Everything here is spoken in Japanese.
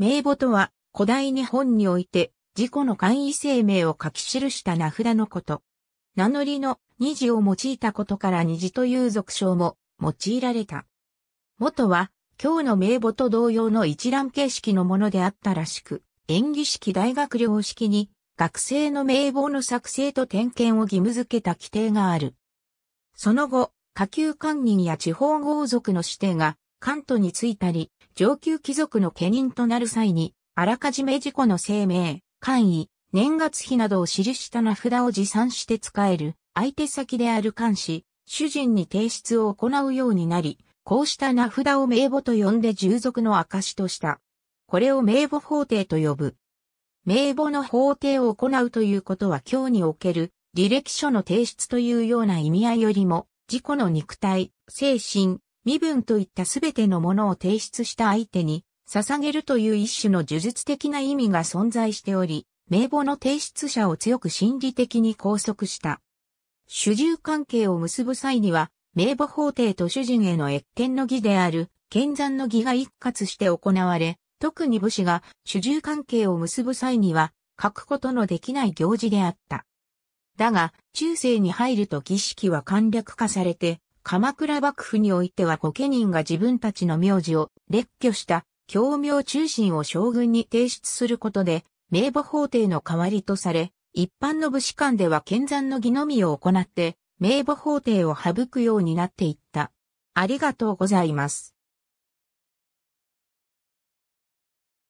名簿とは、古代日本において、自己の簡易声明を書き記した名札のこと。名乗りの二字を用いたことから二字という俗称も用いられた。元は、今日の名簿と同様の一覧形式のものであったらしく、演技式大学寮式に、学生の名簿の作成と点検を義務付けた規定がある。その後、下級官人や地方豪族の指定が、関東についたり、上級貴族の家人となる際に、あらかじめ事故の生命、簡易、年月日などを記した名札を持参して使える、相手先である監視、主人に提出を行うようになり、こうした名札を名簿と呼んで従属の証とした。これを名簿法廷と呼ぶ。名簿の法廷を行うということは今日における履歴書の提出というような意味合いよりも、自己の肉体、精神、身分といったすべてのものを提出した相手に、捧げるという一種の呪術的な意味が存在しており、名簿の提出者を強く心理的に拘束した。主従関係を結ぶ際には、名簿法廷と主人への越権の儀である、剣山の儀が一括して行われ、特に武士が主従関係を結ぶ際には、書くことのできない行事であった。だが、中世に入ると儀式は簡略化されて、鎌倉幕府においては御家人が自分たちの名字を列挙した教名中心を将軍に提出することで、名簿法廷の代わりとされ、一般の武士官では剣山の儀のみを行って、名簿法廷を省くようになっていった。ありがとうございます。